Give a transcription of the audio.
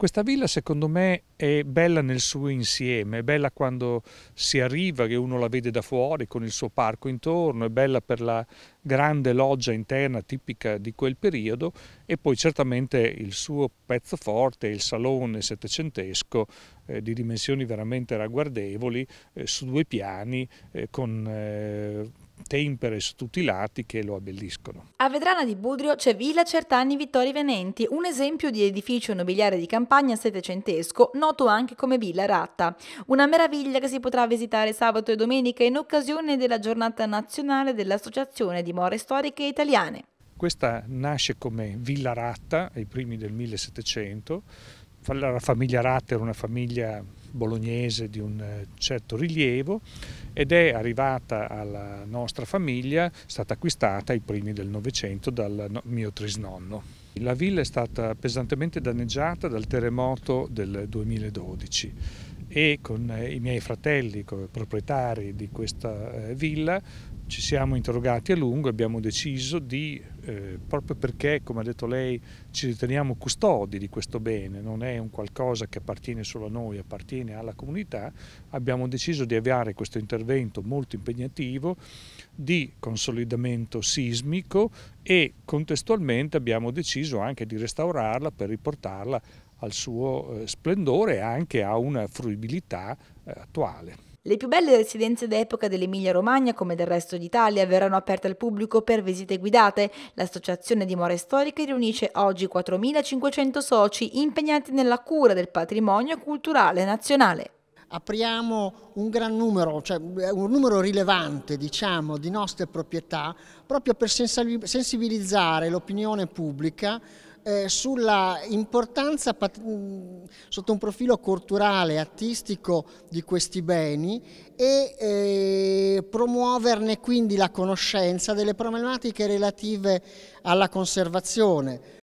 Questa villa secondo me è bella nel suo insieme, è bella quando si arriva che uno la vede da fuori con il suo parco intorno, è bella per la grande loggia interna tipica di quel periodo e poi certamente il suo pezzo forte, il salone settecentesco eh, di dimensioni veramente ragguardevoli eh, su due piani eh, con eh, tempere su tutti i lati che lo abbelliscono. A Vedrana di Budrio c'è Villa Certani Vittori Venenti, un esempio di edificio nobiliare di campagna settecentesco, noto anche come Villa Ratta. Una meraviglia che si potrà visitare sabato e domenica in occasione della giornata nazionale dell'Associazione di More Storiche Italiane. Questa nasce come Villa Ratta ai primi del 1700, la famiglia Ratta era una famiglia bolognese di un eh, certo rilievo ed è arrivata alla nostra famiglia, è stata acquistata ai primi del Novecento dal mio trisnonno. La villa è stata pesantemente danneggiata dal terremoto del 2012 e con eh, i miei fratelli, come proprietari di questa eh, villa, ci siamo interrogati a lungo e abbiamo deciso di, eh, proprio perché, come ha detto lei, ci riteniamo custodi di questo bene, non è un qualcosa che appartiene solo a noi, appartiene alla comunità, abbiamo deciso di avviare questo intervento molto impegnativo di consolidamento sismico e contestualmente abbiamo deciso anche di restaurarla per riportarla al suo eh, splendore e anche a una fruibilità eh, attuale. Le più belle residenze d'epoca dell'Emilia-Romagna, come del resto d'Italia, verranno aperte al pubblico per visite guidate. L'Associazione di More Storiche riunisce oggi 4.500 soci impegnati nella cura del patrimonio culturale nazionale apriamo un gran numero, cioè un numero rilevante diciamo, di nostre proprietà proprio per sensibilizzare l'opinione pubblica eh, sulla importanza mm, sotto un profilo culturale, artistico di questi beni e eh, promuoverne quindi la conoscenza delle problematiche relative alla conservazione